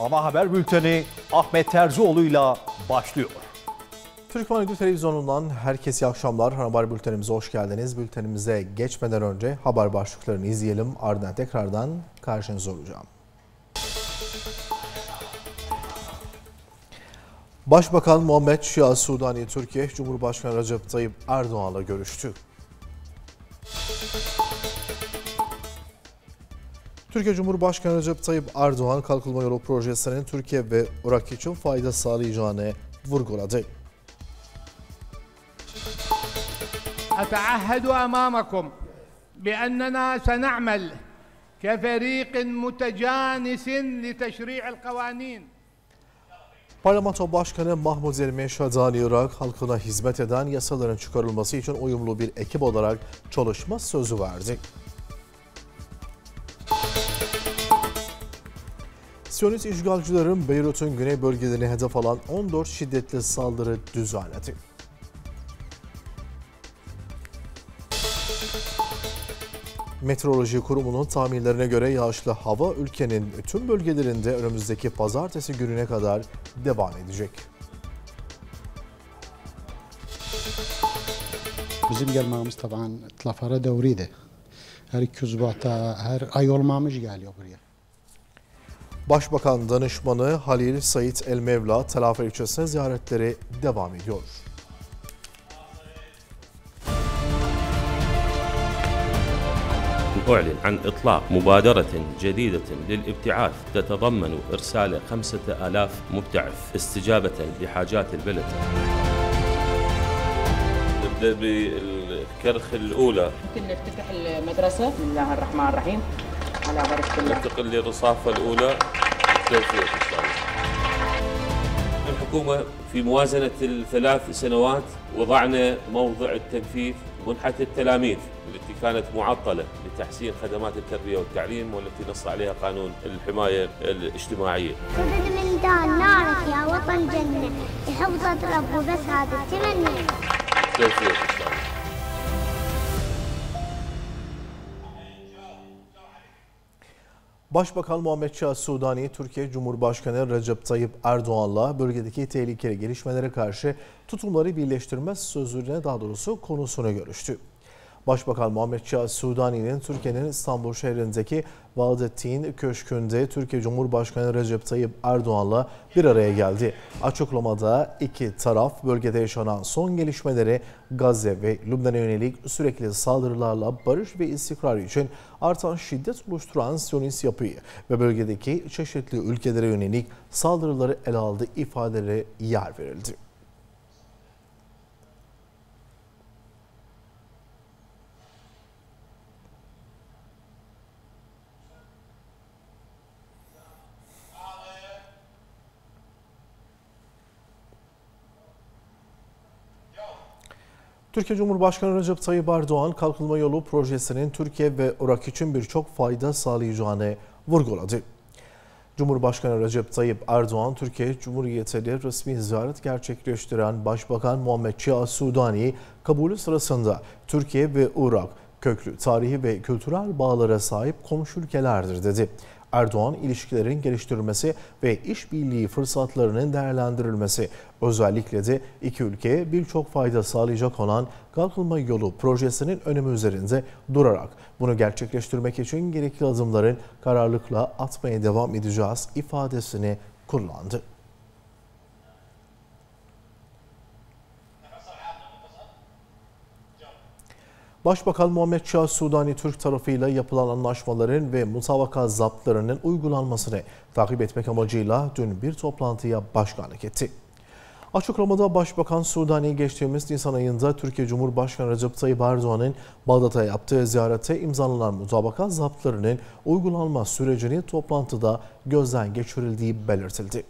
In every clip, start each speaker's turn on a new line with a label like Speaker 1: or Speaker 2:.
Speaker 1: Ana Haber Bülteni Ahmet Terzioğlu'yla başlıyor. Türkmen Ödül Televizyonu'ndan herkese iyi akşamlar. Ana Haber Bültenimize hoş geldiniz. Bültenimize geçmeden önce haber başlıklarını izleyelim. Ardından tekrardan karşınızda olacağım. Başbakan Muhammed Şia Sudani Türkiye Cumhurbaşkanı Recep Tayyip Erdoğan'la görüştü. Türkiye Cumhurbaşkanı Recep Tayyip Erdoğan kalkınma yolu projesinin Türkiye ve Irak için fayda sağlayacağını vurguladı.
Speaker 2: أتعهد أمامكم بأننا سنعمل كفريق متجانس لتشريع القوانين
Speaker 1: Parlamento Başkanı Mahmut Zerme Şadani Irak halkına hizmet eden yasaların çıkarılması için uyumlu bir ekip olarak çalışma sözü verdi. Siyonist işgalcilerin Beyrut'un güney bölgelerini hedef alan 14 şiddetli saldırı düzenledi. Meteoroloji Kurumu'nun tahminlerine göre yağışlı hava ülkenin tüm bölgelerinde önümüzdeki pazartesi gününe kadar devam edecek.
Speaker 3: Bizim gelmemiz tabii tlafara devriydi. Her iki her ay olmamış geliyor buraya.
Speaker 1: Başbakan Danışmanı Halil El Mevla Telafer ilçesine ziyaretleri devam ediyor.
Speaker 4: أعلن عن إطلاق مبادرة جديدة للابتعاث تتضمن إرسال خمسة آلاف مبتعث استجابة لحاجات البلد نبدأ بالكرخ الأولى كنا نفتتح المدرسة بسم الله الرحمن الرحيم على بركه الله ننتقل للرصافه الاولى بالتوفيق ان شاء الله الحكومة في موازنة الثلاث سنوات وضعنا موضع التنفيذ منحة التلاميذ التي كانت معطلة لتحسين خدمات التربية والتعليم والتي نص عليها قانون الحماية الاجتماعية
Speaker 3: حدود ميدان نارك يا وطن جنة رب وبس هذا التمنى
Speaker 1: Başbakan Muhammed Şah Sudani, Türkiye Cumhurbaşkanı Recep Tayyip Erdoğan'la bölgedeki tehlikeli gelişmelere karşı tutumları birleştirme sözüne daha doğrusu konusuna görüştü. Başbakan Muhammed Şah Sudani'nin Türkiye'nin İstanbul şehrindeki Vahdettin Köşkü'nde Türkiye Cumhurbaşkanı Recep Tayyip Erdoğan'la bir araya geldi. Açıklamada iki taraf bölgede yaşanan son gelişmeleri Gazze ve Lübnan'a yönelik sürekli saldırılarla barış ve istikrar için artan şiddet oluşturan Siyonist yapıyı ve bölgedeki çeşitli ülkelere yönelik saldırıları ele aldı ifadeleri yer verildi. Türkiye Cumhurbaşkanı Recep Tayyip Erdoğan kalkınma yolu projesinin Türkiye ve Irak için birçok fayda sağlayacağını vurguladı. Cumhurbaşkanı Recep Tayyip Erdoğan, Türkiye Cumhuriyeti'ne resmi ziyaret gerçekleştiren Başbakan Muhammed Şia Sudani kabulü sırasında Türkiye ve Irak köklü tarihi ve kültürel bağlara sahip komşu ülkelerdir dedi. Erdoğan ilişkilerin geliştirilmesi ve işbirliği fırsatlarının değerlendirilmesi, özellikle de iki ülkeye birçok fayda sağlayacak olan kalkınma yolu projesinin önemi üzerinde durarak bunu gerçekleştirmek için gerekli adımların kararlılıkla atmaya devam edeceğiz ifadesini kullandı. Başbakan Muhammed Şah Sudani Türk tarafıyla yapılan anlaşmaların ve mutabaka zaptlarının uygulanmasını takip etmek amacıyla dün bir toplantıya başkanlık etti. Açıklamada Başbakan Sudani geçtiğimiz Nisan ayında Türkiye Cumhurbaşkanı Recep Tayyip Erdoğan'ın Bağdat'a yaptığı ziyarete imzalanan mutabaka zaptlarının uygulanma sürecini toplantıda gözden geçirildiği belirtildi.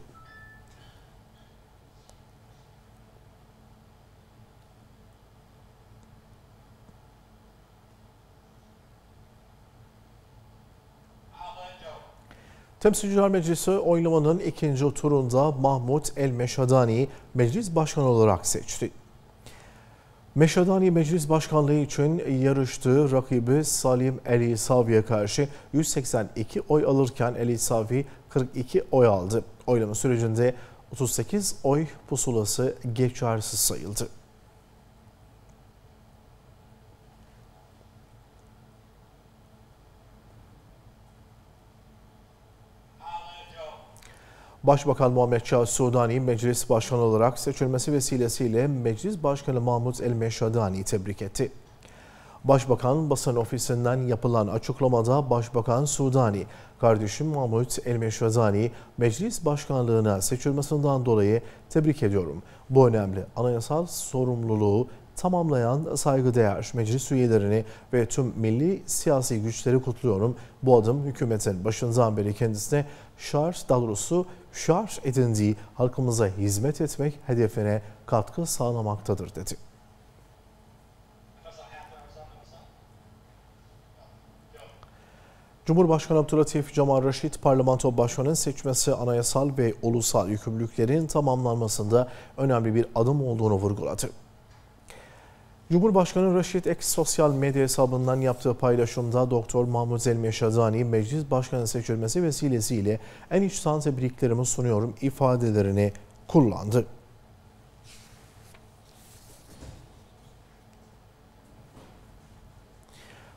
Speaker 1: Temsilciler Meclisi oylamanın ikinci turunda Mahmut El Meşadani meclis başkanı olarak seçti. Meşadani Meclis Başkanlığı için yarıştığı rakibi Salim El Savi'ye karşı 182 oy alırken El Savi 42 oy aldı. Oylama sürecinde 38 oy pusulası geçersiz sayıldı. Başbakan Muhammed Şah Sudani meclis başkanı olarak seçilmesi vesilesiyle Meclis Başkanı Mahmut El Meşadani'yi tebrik etti. Başbakan basın ofisinden yapılan açıklamada Başbakan Sudani, kardeşim Mahmut El Meşadani meclis başkanlığına seçilmesinden dolayı tebrik ediyorum. Bu önemli anayasal sorumluluğu tamamlayan saygıdeğer meclis üyelerini ve tüm milli siyasi güçleri kutluyorum. Bu adım hükümetin başından beri kendisine şart, daha doğrusu şart edindiği halkımıza hizmet etmek hedefine katkı sağlamaktadır dedi. Cumhurbaşkanı Abdülhatif Cemal Reşit, parlamento başkanının seçmesi anayasal ve ulusal yükümlülüklerin tamamlanmasında önemli bir adım olduğunu vurguladı. Cumhurbaşkanı Reşit Ek sosyal medya hesabından yaptığı paylaşımda Doktor Mahmut Zelmi Şazani meclis başkanı seçilmesi vesilesiyle en içten tebriklerimi sunuyorum ifadelerini kullandı.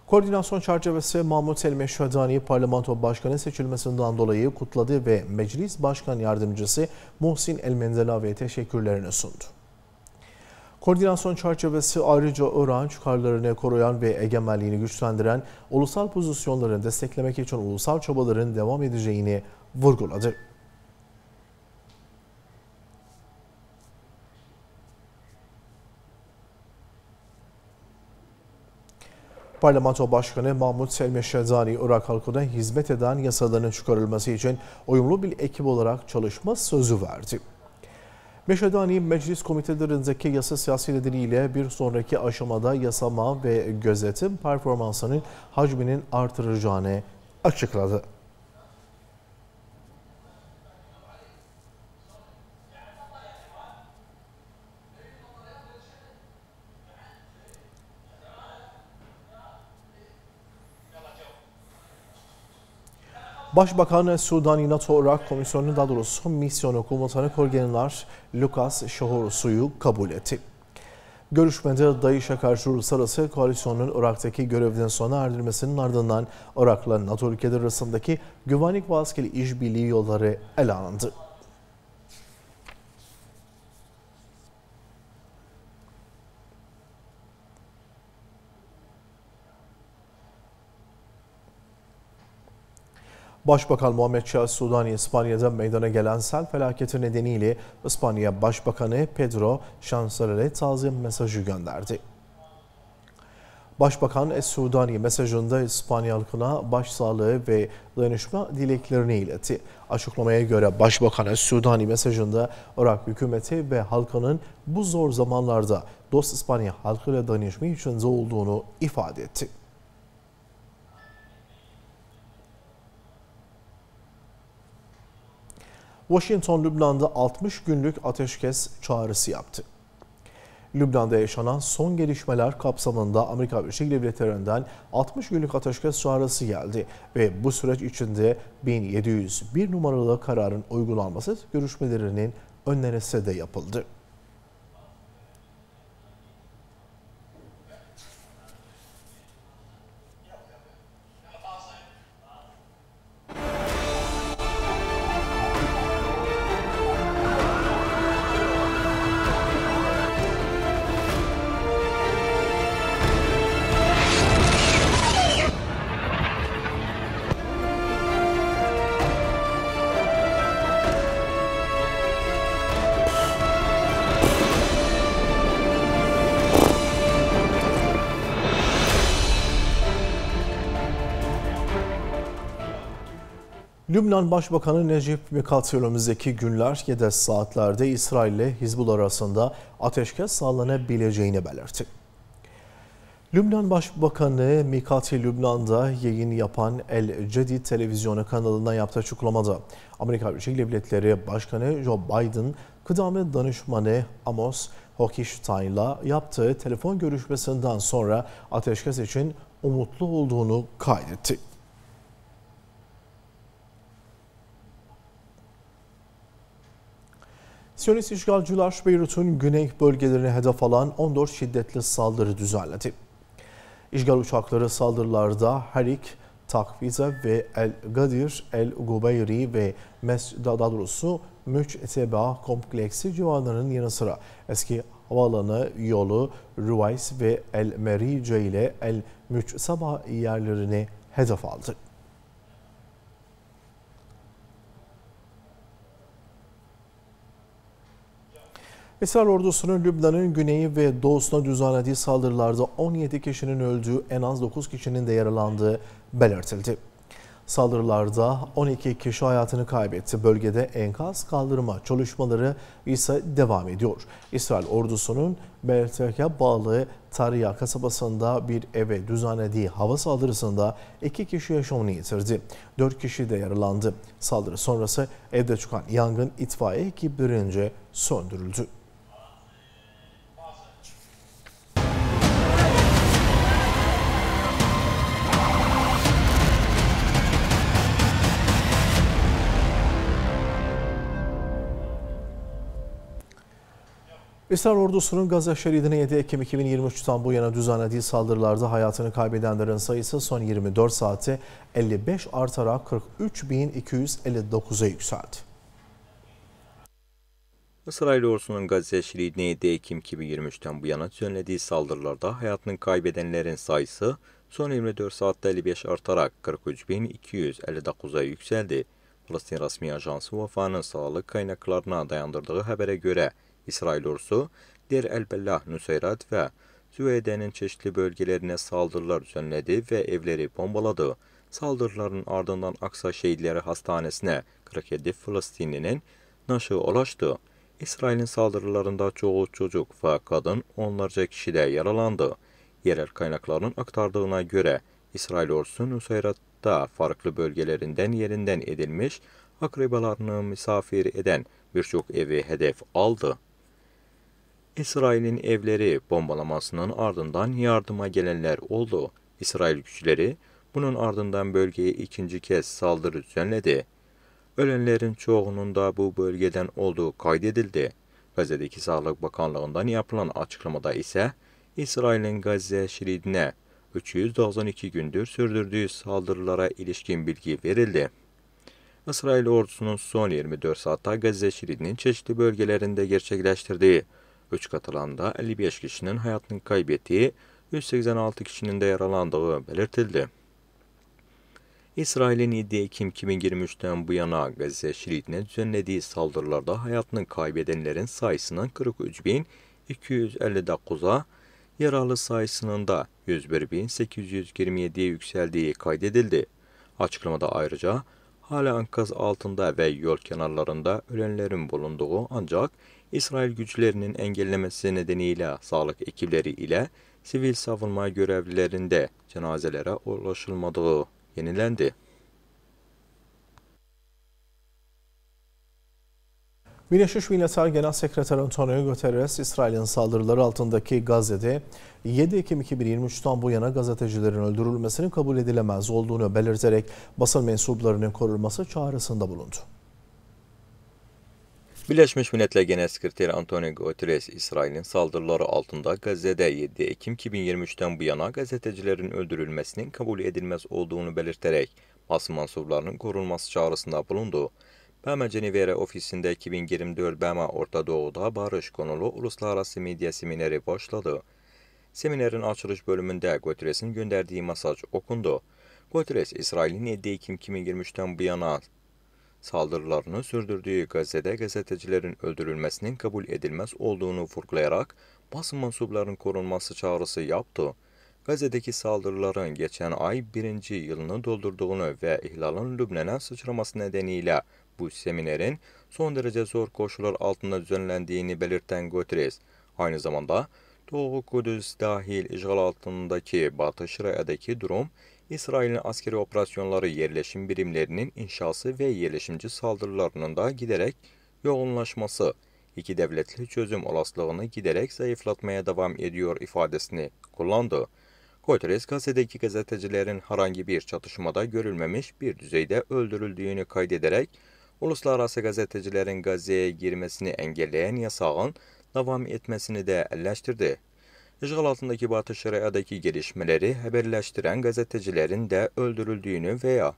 Speaker 1: Koordinasyon çerçevesi Mahmut Selme Şödani parlamento başkanı seçilmesinden dolayı kutladı ve Meclis Başkan Yardımcısı Muhsin Elmendela teşekkürlerini sundu. Koordinasyon çerçevesi ayrıca Irak'ın çıkarlarını koruyan ve egemenliğini güçlendiren ulusal pozisyonlarını desteklemek için ulusal çabaların devam edeceğini vurguladı. Parlamento Başkanı Mahmut Selmi Şezani, Irak halkına hizmet eden yasaların çıkarılması için uyumlu bir ekip olarak çalışma sözü verdi. Meşedani Meclis komitelerindeki yasa siyasi nedeniyle bir sonraki aşamada yasama ve gözetim performansının hacminin artıracağını açıkladı. Başbakan Sudan NATO Irak Komisyonu daha doğrusu misyonu komutanı Korgenlar Lucas Şohorusu'yu kabul etti. Görüşmede DAEŞ'e karşı uluslararası koalisyonun Irak'taki görevden sona erdirmesinin ardından Irak'la NATO ülkeleri arasındaki güvenlik ve askeri işbirliği yolları ele alındı. Başbakan Muhammed Şah Sudani İspanya'da meydana gelen sel felaketi nedeniyle İspanya Başbakanı Pedro Şansölere tazim mesajı gönderdi. Başbakan Es Sudani mesajında İspanya halkına başsağlığı ve dayanışma dileklerini iletti. Açıklamaya göre Başbakan Es Sudani mesajında Irak hükümeti ve halkının bu zor zamanlarda dost İspanya halkıyla dayanışma içinde olduğunu ifade etti. Washington Lübnan'da 60 günlük ateşkes çağrısı yaptı. Lübnan'da yaşanan son gelişmeler kapsamında Amerika Birleşik Devletleri'nden 60 günlük ateşkes çağrısı geldi ve bu süreç içinde 1701 numaralı kararın uygulanması görüşmelerinin önerisi de yapıldı. Lübnan Başbakanı Necip Mikati önümüzdeki günler ya da saatlerde İsrail ile Hizbullah arasında ateşkes sağlanabileceğini belirtti. Lübnan Başbakanı Mikati Lübnan'da yayın yapan El Cedid televizyonu kanalından yaptığı açıklamada Amerika Birleşik Devletleri Başkanı Joe Biden kıdami danışmanı Amos Hochstein'la yaptığı telefon görüşmesinden sonra ateşkes için umutlu olduğunu kaydetti. Siyonist işgalcılar Beyrut'un güney bölgelerine hedef alan 14 şiddetli saldırı düzenledi. İşgal uçakları saldırılarda Harik, Takvize ve El Gadir, El Gubeyri ve Mesdadarusu Müç Seba kompleksi civarlarının yanı sıra eski havaalanı yolu Ruvays ve El Merice ile El Müç Saba yerlerini hedef aldı. İsrail ordusunun Lübnan'ın güneyi ve doğusuna düzenlediği saldırılarda 17 kişinin öldüğü en az 9 kişinin de yaralandığı belirtildi. Saldırılarda 12 kişi hayatını kaybetti. Bölgede enkaz kaldırma çalışmaları ise devam ediyor. İsrail ordusunun Beltek'e bağlı Tariya kasabasında bir eve düzenlediği hava saldırısında 2 kişi yaşamını yitirdi. 4 kişi de yaralandı. Saldırı sonrası evde çıkan yangın itfaiye ekiplerince söndürüldü. Esrar ordusunun Gazze şeridine 7 Ekim 2023'ten bu yana düzenlediği saldırılarda hayatını kaybedenlerin sayısı son 24 saate 55 artarak 43.259'a yükseldi.
Speaker 4: İsrail ordusunun Gazze şeridine 7 Ekim 2023'ten bu yana düzenlediği saldırılarda hayatını kaybedenlerin sayısı son 24 saatte 55 artarak 43.259'a yükseldi. Falastin Resmi Ajansı Vafa'nın sağlık kaynaklarına dayandırdığı habere göre İsrail ordusu Dir el-Bellah Nusayrat ve Süveyde'nin çeşitli bölgelerine saldırılar düzenledi ve evleri bombaladı. Saldırıların ardından Aksa Şehitleri Hastanesi'ne 47 Filistinli'nin naşı ulaştı. İsrail'in saldırılarında çoğu çocuk ve kadın onlarca kişi de yaralandı. Yerel kaynakların aktardığına göre İsrail ordusu Nusayrat'ta farklı bölgelerinden yerinden edilmiş akrabalarını misafir eden birçok evi hedef aldı. İsrail'in evleri bombalamasının ardından yardıma gelenler oldu. İsrail güçleri bunun ardından bölgeye ikinci kez saldırı düzenledi. Ölenlerin çoğunun da bu bölgeden olduğu kaydedildi. Gazze'deki Sağlık Bakanlığı'ndan yapılan açıklamada ise İsrail'in Gazze şeridine 392 gündür sürdürdüğü saldırılara ilişkin bilgi verildi. İsrail ordusunun son 24 saatte Gazze şeridinin çeşitli bölgelerinde gerçekleştirdiği 3 katılanda 55 kişinin hayatını kaybettiği, 186 kişinin de yaralandığı belirtildi. İsrail'in 7 Ekim 2023'ten bu yana Gazze şeridine düzenlediği saldırılarda hayatını kaybedenlerin sayısının 43.259'a, yaralı sayısının da 101.827'ye yükseldiği kaydedildi. Açıklamada ayrıca hala ankaz altında ve yol kenarlarında ölenlerin bulunduğu ancak İsrail güçlerinin engellemesi nedeniyle sağlık ekipleri ile sivil savunma görevlilerinde cenazelere ulaşılmadığı yenilendi.
Speaker 1: Birleşmiş Milletler Genel Sekreteri Antonio Guterres, İsrail'in saldırıları altındaki Gazze'de 7 Ekim 2023'ten bu yana gazetecilerin öldürülmesinin kabul edilemez olduğunu belirterek basın mensuplarının korunması çağrısında bulundu.
Speaker 4: Birleşmiş Milletler Genel Sekreteri Antonio Guterres, İsrail'in saldırıları altında Gazze'de 7 Ekim 2023'ten bu yana gazetecilerin öldürülmesinin kabul edilmez olduğunu belirterek basın mansuplarının korunması çağrısında bulundu. Bema Cenevere ofisinde 2024 Bema Orta Doğu'da barış konulu uluslararası medya semineri başladı. Seminerin açılış bölümünde Guterres'in gönderdiği masaj okundu. Guterres, İsrail'in 7 Ekim 2023'ten bu yana saldırılarını sürdürdüğü Gazze'de gazetecilerin öldürülmesinin kabul edilmez olduğunu vurgulayarak basın mensuplarının korunması çağrısı yaptı. Gazze'deki saldırıların geçen ay birinci yılını doldurduğunu ve ihlalın Lübnan'a sıçraması nedeniyle bu seminerin son derece zor koşullar altında düzenlendiğini belirten Guterres, aynı zamanda Doğu Kudüs dahil işgal altındaki Batı Şıra'daki durum İsrail'in askeri operasyonları yerleşim birimlerinin inşası ve yerleşimci saldırılarının da giderek yoğunlaşması, iki devletli çözüm olasılığını giderek zayıflatmaya devam ediyor ifadesini kullandı. Guterres gazetedeki gazetecilerin herhangi bir çatışmada görülmemiş bir düzeyde öldürüldüğünü kaydederek uluslararası gazetecilerin Gazze'ye girmesini engelleyen yasağın devam etmesini de eleştirdi. işğal altındakı Batı Şəriyədəki gelişmələri xəbərləşdirən qəzetəcilərin də öldürüldüyünü və ya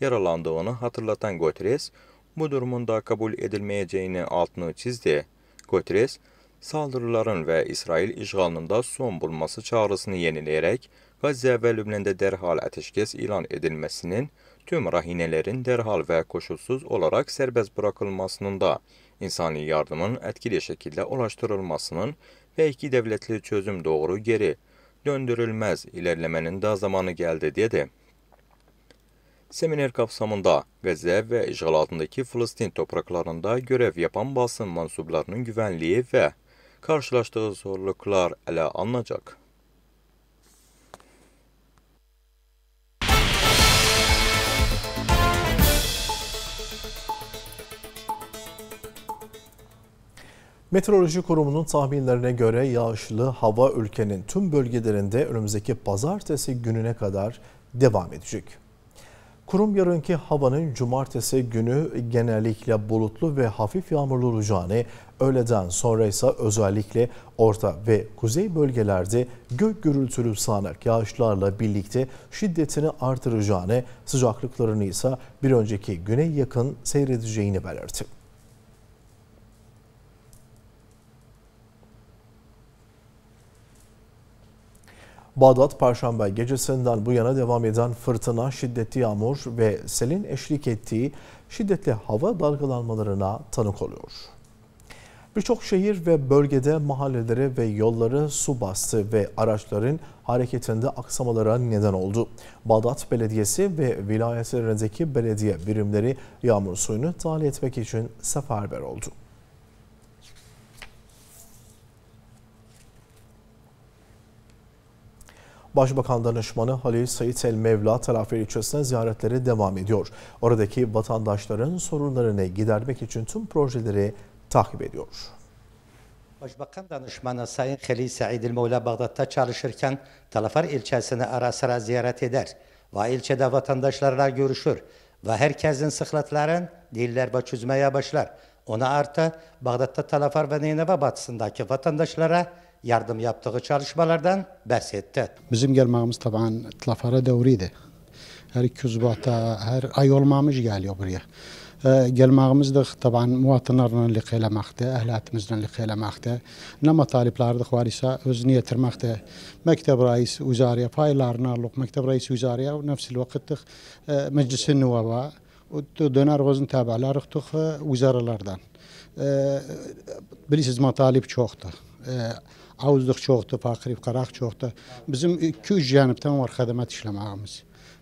Speaker 4: yaralandığını hatırlatan Guterres, bu durumun da kabul edilmeyeceğini altını çizdi. Guterres, saldırıların və İsrail işğalının da son bulması çağrısını yeniləyərək, Qazze və Lübnəndə dərhal ateşkəs ilan edilməsinin, tüm rahinələrin dərhal və koşulsuz olaraq sərbəst buraxılmasının da insani yardımın ətkili şəkildə ulaşdırılmasının ve iki devletli çözüm doğru geri döndürülmez ilerlemenin daha zamanı geldi dedi. Seminer kapsamında Gazze ve işgal altındaki Filistin topraklarında görev yapan basın mansuplarının güvenliği ve karşılaştığı zorluklar ele alınacak.
Speaker 1: Meteoroloji Kurumu'nun tahminlerine göre yağışlı hava ülkenin tüm bölgelerinde önümüzdeki pazartesi gününe kadar devam edecek. Kurum yarınki havanın cumartesi günü genellikle bulutlu ve hafif yağmurlu olacağını, öğleden sonra ise özellikle orta ve kuzey bölgelerde gök gürültülü sağanak yağışlarla birlikte şiddetini artıracağını, sıcaklıklarını ise bir önceki güne yakın seyredeceğini belirtti. Bağdat Perşembe gecesinden bu yana devam eden fırtına, şiddetli yağmur ve selin eşlik ettiği şiddetli hava dalgalanmalarına tanık oluyor. Birçok şehir ve bölgede mahalleleri ve yolları su bastı ve araçların hareketinde aksamalara neden oldu. Bağdat Belediyesi ve vilayetlerindeki belediye birimleri yağmur suyunu tahliye etmek için seferber oldu. Başbakan Danışmanı Halil Sayit El Mevla Taraflar ilçesine ziyaretleri devam ediyor. Oradaki vatandaşların sorunlarını gidermek için tüm projeleri takip ediyor.
Speaker 3: Başbakan danışmanı Sayın Halil Said El Mevla Bağdat'ta çalışırken Talafar ilçesini ara sıra ziyaret eder ve ilçede vatandaşlarla görüşür ve herkesin sıkıntıların diller ve çözmeye başlar. Ona artı Bağdat'ta Talafar ve Nineve batısındaki vatandaşlara yardım yaptığı çalışmalardan bahsetti. Bizim gelmemiz taban tlafara devriydi. Her iki uzbata, her ay olmamış geliyor buraya. Ee, gelmemiz de taban muvatınlarla liqeylemekte, ehliyetimizden liqeylemekte. Nama taliplardık var ise özünü yetirmekte. Mektep reis uzariye paylarını alıp, mektep reis uzariye ve nefsil vakittik e, meclisin nuvava. Döner gözün tabi'ler tuttuk uzaralardan. E, Bilisiz matalip çoktu. E, ауыздық жоқты пақырып қарақ жоқты біздің екі үш жаныптан бар hizmet ішламағымыз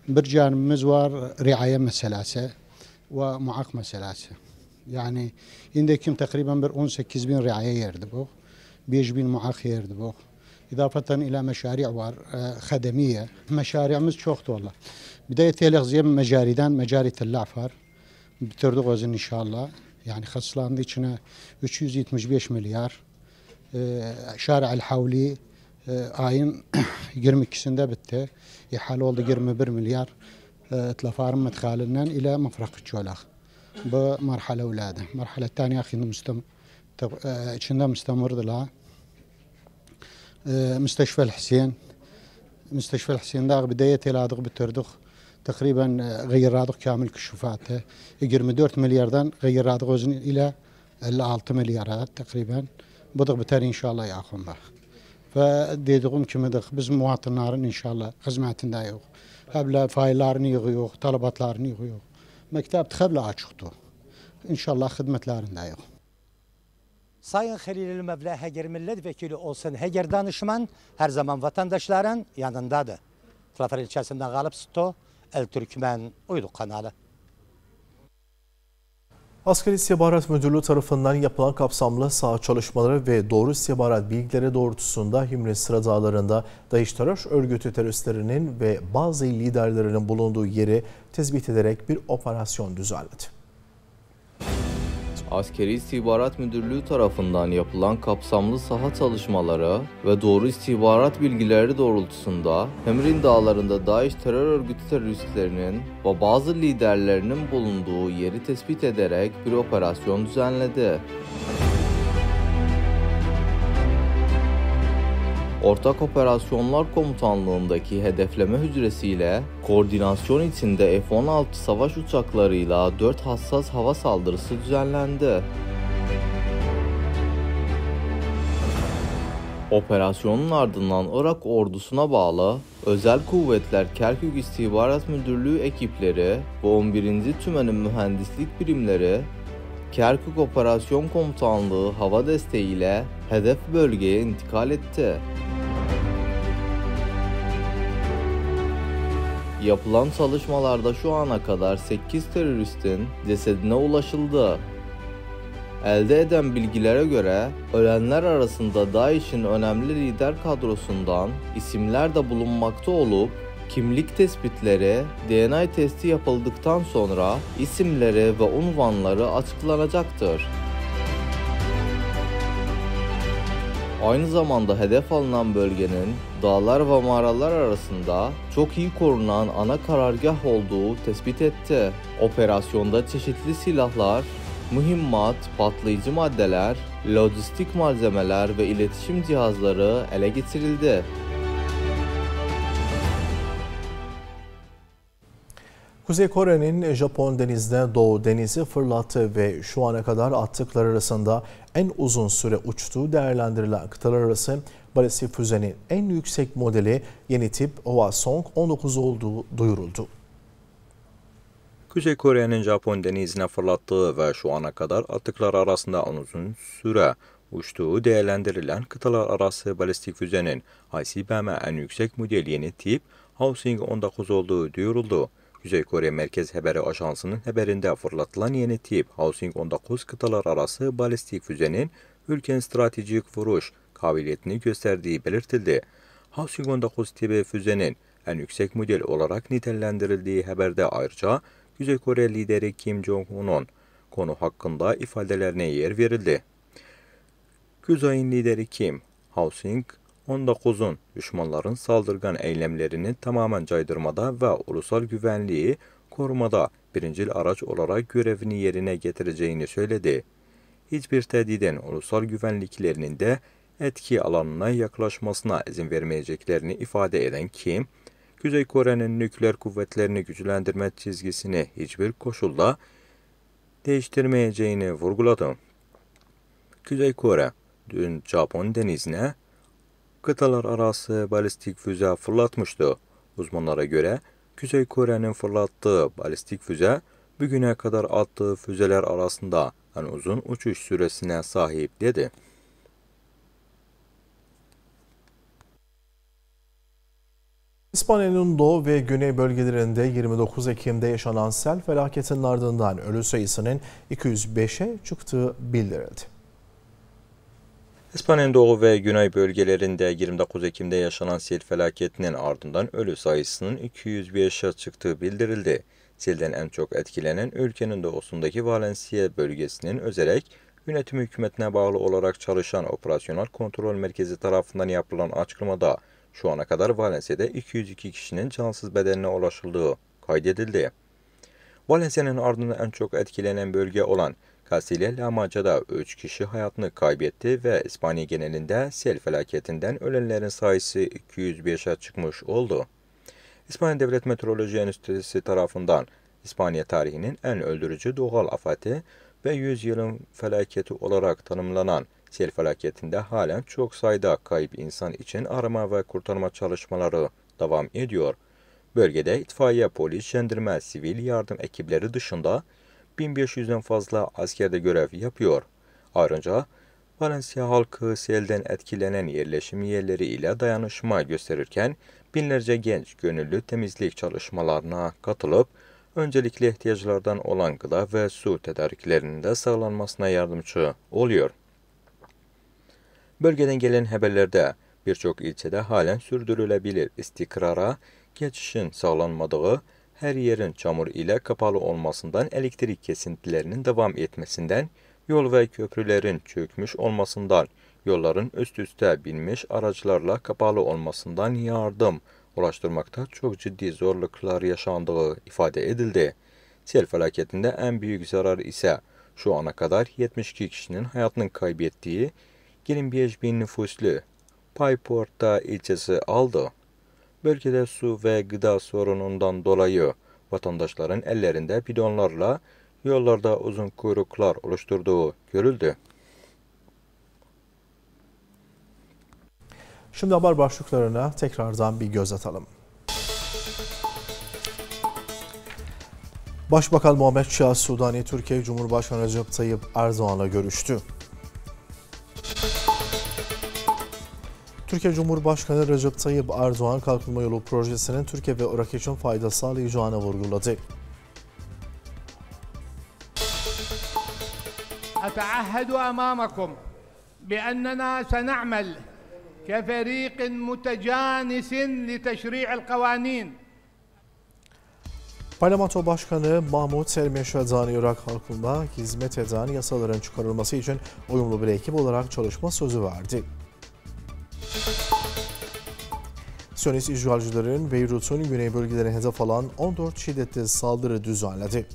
Speaker 3: бір жанымыз бар риая meselesi ve muak meselesi. Yani indekim kim takriben bir 18 bin riaye yerdi bu. 5 bin muak yerdi bu. İdafeten ila meşari var, e, kademiye. Meşari'imiz çoktu valla. Bidayet elekziye mecariden, mecari tellaf var. Bitirdik özün inşallah. Yani hasılandı içine 375 milyar. Şara'l Havli e, ayın 22'sində bitdi. İhalə oldu 21 مليار اتلفارم متخالنن إلى مفرق الشولخ بمرحلة ولاده مرحلة الثانية أخي نمستم كنا مستمر لها مستشفى الحسين مستشفى الحسين داغ بداية لادغ بتردخ تقريبا غير رادغ كامل كشوفاته يجرم دورت ملياردان غير رادغ وزن إلى 6 مليارات تقريبا budur bitər inşallah yaxında. Və dediyim kimidir, biz müvatinlərin inşallah xidmətindəyik. Həblə faillərini yığıyıq, tələbatlarını yığıyıq. Məktəb təxəblə açıqdır. İnşallah xidmətlərindəyik. Sayın Xəlil Məvlə Həgər millət vəkili olsun Həgər danışman hər zaman vətəndaşların yanındadır. Xilafər ilçəsindən qalıb Sto, Əl Türkmən uyduq kanalı.
Speaker 1: Asgari İstihbarat Müdürlüğü tarafından yapılan kapsamlı sağ çalışmaları ve doğru istihbarat bilgileri doğrultusunda Himri sıradağlarında Daeş terör örgütü teröristlerinin ve bazı liderlerinin bulunduğu yeri tespit ederek bir operasyon düzenledi.
Speaker 2: Askeri İstihbarat Müdürlüğü tarafından yapılan kapsamlı saha çalışmaları ve doğru istihbarat bilgileri doğrultusunda Hemrin Dağları'nda DAEŞ terör örgütü teröristlerinin ve bazı liderlerinin bulunduğu yeri tespit ederek bir operasyon düzenledi. Ortak Operasyonlar Komutanlığındaki hedefleme hücresiyle koordinasyon içinde F-16 savaş uçaklarıyla 4 hassas hava saldırısı düzenlendi. Operasyonun ardından Irak ordusuna bağlı Özel Kuvvetler Kerkük İstihbarat Müdürlüğü ekipleri ve 11. Tümen'in mühendislik birimleri Kerkük Operasyon Komutanlığı hava desteğiyle hedef bölgeye intikal etti. Yapılan çalışmalarda şu ana kadar 8 teröristin cesedine ulaşıldı. Elde eden bilgilere göre ölenler arasında DAEŞ'in önemli lider kadrosundan isimler de bulunmakta olup kimlik tespitleri DNA testi yapıldıktan sonra isimleri ve unvanları açıklanacaktır. Aynı zamanda hedef alınan bölgenin dağlar ve mağaralar arasında çok iyi korunan ana karargah olduğu tespit etti. Operasyonda çeşitli silahlar, mühimmat, patlayıcı maddeler, lojistik malzemeler ve iletişim cihazları ele geçirildi.
Speaker 1: Kuzey Kore'nin Japon denizde Doğu denizi fırlattığı ve şu ana kadar attıkları arasında en uzun süre uçtuğu değerlendirilen kıtalar arası balistik füzenin en yüksek modeli yeni tip Hwasong 19 olduğu duyuruldu.
Speaker 4: Kuzey Kore'nin Japon denizine fırlattığı ve şu ana kadar attıkları arasında en uzun süre uçtuğu değerlendirilen kıtalar arası balistik füzenin ICBM en yüksek modeli yeni tip Housing 19 olduğu duyuruldu. Kuzey Kore Merkez Haberi Ajansı'nın haberinde fırlatılan yeni tip Housing 19 kıtalar arası balistik füzenin ülkenin stratejik vuruş kabiliyetini gösterdiği belirtildi. Housing 19 tipi füzenin en yüksek model olarak nitelendirildiği haberde ayrıca Kuzey Kore lideri Kim Jong-un'un konu hakkında ifadelerine yer verildi. Kuzey'in lideri Kim, Housing 19'un düşmanların saldırgan eylemlerini tamamen caydırmada ve ulusal güvenliği korumada birincil araç olarak görevini yerine getireceğini söyledi. Hiçbir tedidin ulusal güvenliklerinin de etki alanına yaklaşmasına izin vermeyeceklerini ifade eden Kim, Kuzey Kore'nin nükleer kuvvetlerini güçlendirme çizgisini hiçbir koşulda değiştirmeyeceğini vurguladı. Kuzey Kore dün Japon denizine kıtalar arası balistik füze fırlatmıştı. Uzmanlara göre Kuzey Kore'nin fırlattığı balistik füze bugüne kadar attığı füzeler arasında en uzun uçuş süresine sahip dedi.
Speaker 1: İspanya'nın doğu ve güney bölgelerinde 29 Ekim'de yaşanan sel felaketinin ardından ölü sayısının 205'e çıktığı bildirildi.
Speaker 4: İspanya'nın doğu ve güney bölgelerinde 29 Ekim'de yaşanan sel felaketinin ardından ölü sayısının 205'e çıktığı bildirildi. Silden en çok etkilenen ülkenin doğusundaki Valencia bölgesinin özerek yönetim hükümetine bağlı olarak çalışan Operasyonel Kontrol Merkezi tarafından yapılan açıklamada şu ana kadar Valencia'da 202 kişinin cansız bedenine ulaşıldığı kaydedildi. Valencia'nın ardından en çok etkilenen bölge olan Kastilya La Mancha'da 3 kişi hayatını kaybetti ve İspanya genelinde sel felaketinden ölenlerin sayısı 205'e çıkmış oldu. İspanya Devlet Meteoroloji Enstitüsü tarafından İspanya tarihinin en öldürücü doğal afeti ve 100 yılın felaketi olarak tanımlanan sel felaketinde halen çok sayıda kayıp insan için arama ve kurtarma çalışmaları devam ediyor. Bölgede itfaiye, polis, jandarma, sivil yardım ekipleri dışında 4500'den fazla askerde görev yapıyor. Ayrıca Valencia halkı selden etkilenen yerleşim yerleri ile dayanışma gösterirken binlerce genç gönüllü temizlik çalışmalarına katılıp öncelikli ihtiyaçlardan olan gıda ve su tedariklerinin de sağlanmasına yardımcı oluyor. Bölgeden gelen haberlerde birçok ilçede halen sürdürülebilir istikrara geçişin sağlanmadığı her yerin çamur ile kapalı olmasından elektrik kesintilerinin devam etmesinden, yol ve köprülerin çökmüş olmasından, yolların üst üste binmiş araçlarla kapalı olmasından yardım ulaştırmakta çok ciddi zorluklar yaşandığı ifade edildi. Sel felaketinde en büyük zarar ise şu ana kadar 72 kişinin hayatını kaybettiği 25 bin nüfuslu Payport'ta ilçesi aldı. Bölgede su ve gıda sorunundan dolayı vatandaşların ellerinde bidonlarla yollarda uzun kuyruklar oluşturduğu görüldü.
Speaker 1: Şimdi haber başlıklarına tekrardan bir göz atalım. Başbakan Muhammed Şah Sudani Türkiye Cumhurbaşkanı Recep Tayyip Erdoğan'la görüştü. Türkiye Cumhurbaşkanı Recep Tayyip Erdoğan kalkınma yolu projesinin Türkiye ve Irak için fayda sağlayacağını vurguladı.
Speaker 2: أتعهد أمامكم بأننا سنعمل كفريق متجانس لتشريع القوانين
Speaker 1: Parlamento Başkanı Mahmut Selmi Irak Halkı'nda hizmet eden yasaların çıkarılması için uyumlu bir ekip olarak çalışma sözü verdi. Siyonist icralcıların Beyrut'un güney bölgelerine hedef alan 14 şiddetli saldırı düzenledi.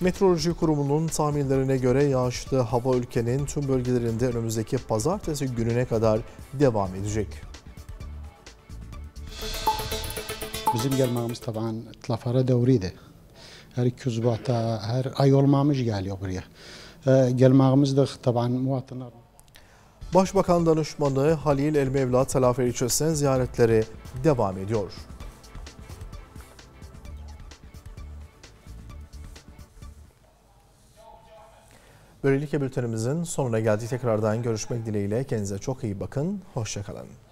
Speaker 1: Meteoroloji Kurumu'nun tahminlerine göre yağışlı hava ülkenin tüm bölgelerinde önümüzdeki pazartesi gününe kadar devam edecek.
Speaker 3: Bizim gelmemiz taban tlafara devriydi. Her iki zubata, her ay olmamış geliyor buraya. Ee, gelmemiz de taban muvatınlar.
Speaker 1: Başbakan danışmanı Halil Elmevla Talafer ilçesine ziyaretleri devam ediyor. Böylelikle bültenimizin sonuna geldik. Tekrardan görüşmek dileğiyle. Kendinize çok iyi bakın. Hoşçakalın.